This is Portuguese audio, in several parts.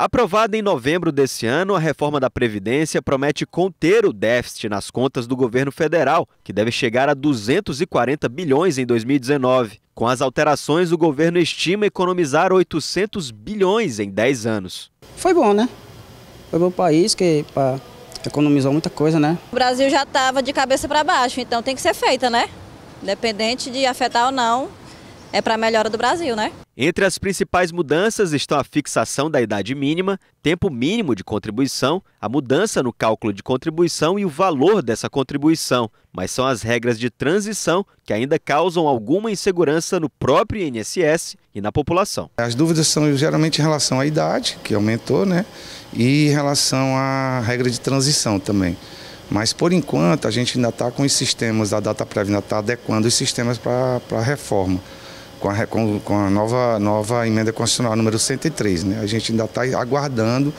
Aprovada em novembro desse ano, a reforma da Previdência promete conter o déficit nas contas do governo federal, que deve chegar a 240 bilhões em 2019. Com as alterações, o governo estima economizar 800 bilhões em 10 anos. Foi bom, né? Foi bom o país que pra, economizou muita coisa, né? O Brasil já estava de cabeça para baixo, então tem que ser feita, né? Independente de afetar ou não é para a melhora do Brasil, né? Entre as principais mudanças estão a fixação da idade mínima, tempo mínimo de contribuição, a mudança no cálculo de contribuição e o valor dessa contribuição. Mas são as regras de transição que ainda causam alguma insegurança no próprio INSS e na população. As dúvidas são geralmente em relação à idade, que aumentou, né? E em relação à regra de transição também. Mas, por enquanto, a gente ainda está com os sistemas da data prévia, ainda está adequando os sistemas para a reforma com a, com, com a nova, nova emenda constitucional número 103. Né? A gente ainda está aguardando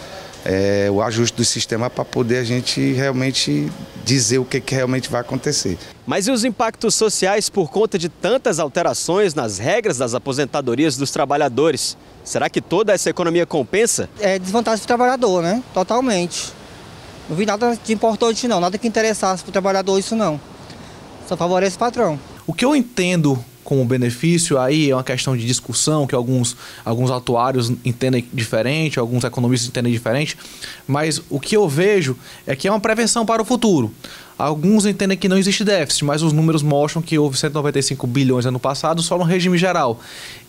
é, o ajuste do sistema para poder a gente realmente dizer o que, que realmente vai acontecer. Mas e os impactos sociais por conta de tantas alterações nas regras das aposentadorias dos trabalhadores? Será que toda essa economia compensa? É desvantagem para o trabalhador, né? Totalmente. Não vi nada de importante não, nada que interessasse para o trabalhador isso não. Só favorece o patrão. O que eu entendo como benefício. Aí é uma questão de discussão que alguns, alguns atuários entendem diferente, alguns economistas entendem diferente. Mas o que eu vejo é que é uma prevenção para o futuro. Alguns entendem que não existe déficit, mas os números mostram que houve 195 bilhões ano passado só no regime geral.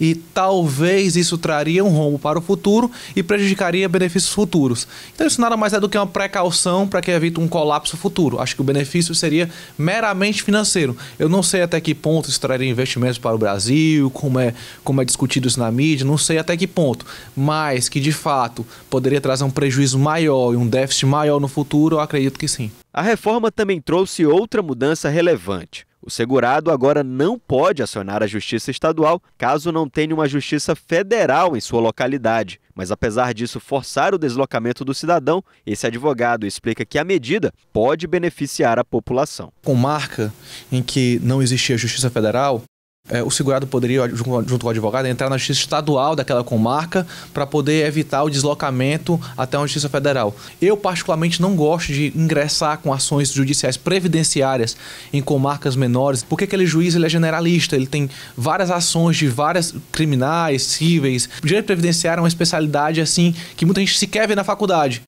E talvez isso traria um rombo para o futuro e prejudicaria benefícios futuros. Então isso nada mais é do que uma precaução para que evite um colapso futuro. Acho que o benefício seria meramente financeiro. Eu não sei até que ponto isso traria investimentos para o Brasil, como é, como é discutido isso na mídia, não sei até que ponto. Mas que de fato poderia trazer um prejuízo maior e um déficit maior no futuro, eu acredito que sim. A reforma também trouxe outra mudança relevante. O segurado agora não pode acionar a Justiça Estadual caso não tenha uma Justiça Federal em sua localidade. Mas apesar disso forçar o deslocamento do cidadão, esse advogado explica que a medida pode beneficiar a população. Com marca em que não existia Justiça Federal, é, o segurado poderia, junto com o advogado, entrar na justiça estadual daquela comarca para poder evitar o deslocamento até a justiça federal. Eu, particularmente, não gosto de ingressar com ações judiciais previdenciárias em comarcas menores, porque aquele juiz ele é generalista, ele tem várias ações de várias criminais, cíveis. O direito previdenciário é uma especialidade assim que muita gente sequer vê na faculdade.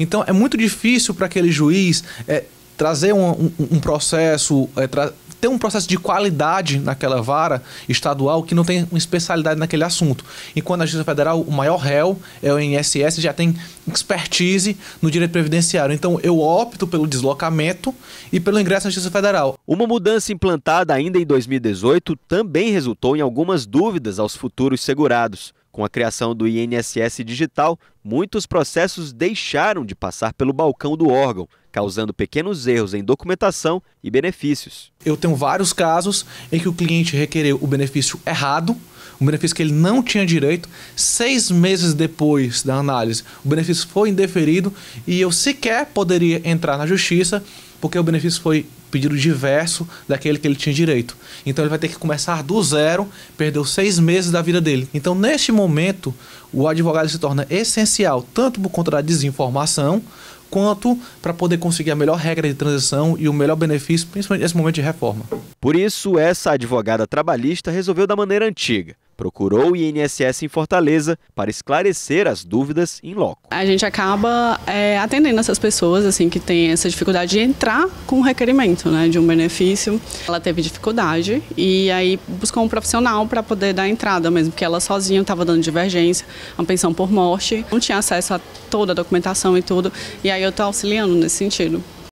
Então é muito difícil para aquele juiz é, trazer um, um, um processo, é, ter um processo de qualidade naquela vara estadual que não tem uma especialidade naquele assunto. Enquanto na Justiça Federal, o maior réu é o INSS, já tem expertise no direito previdenciário. Então, eu opto pelo deslocamento e pelo ingresso na Justiça Federal. Uma mudança implantada ainda em 2018 também resultou em algumas dúvidas aos futuros segurados. Com a criação do INSS digital, muitos processos deixaram de passar pelo balcão do órgão causando pequenos erros em documentação e benefícios. Eu tenho vários casos em que o cliente requereu o benefício errado, um benefício que ele não tinha direito. Seis meses depois da análise, o benefício foi indeferido e eu sequer poderia entrar na justiça porque o benefício foi pedido diverso daquele que ele tinha direito. Então ele vai ter que começar do zero, perdeu seis meses da vida dele. Então neste momento, o advogado se torna essencial tanto por conta da desinformação quanto para poder conseguir a melhor regra de transição e o melhor benefício, principalmente nesse momento de reforma. Por isso, essa advogada trabalhista resolveu da maneira antiga procurou o INSS em Fortaleza para esclarecer as dúvidas em loco. A gente acaba é, atendendo essas pessoas assim que têm essa dificuldade de entrar com o requerimento né, de um benefício. Ela teve dificuldade e aí buscou um profissional para poder dar entrada mesmo, porque ela sozinha estava dando divergência, uma pensão por morte, não tinha acesso a toda a documentação e tudo. E aí eu estou auxiliando nesse sentido.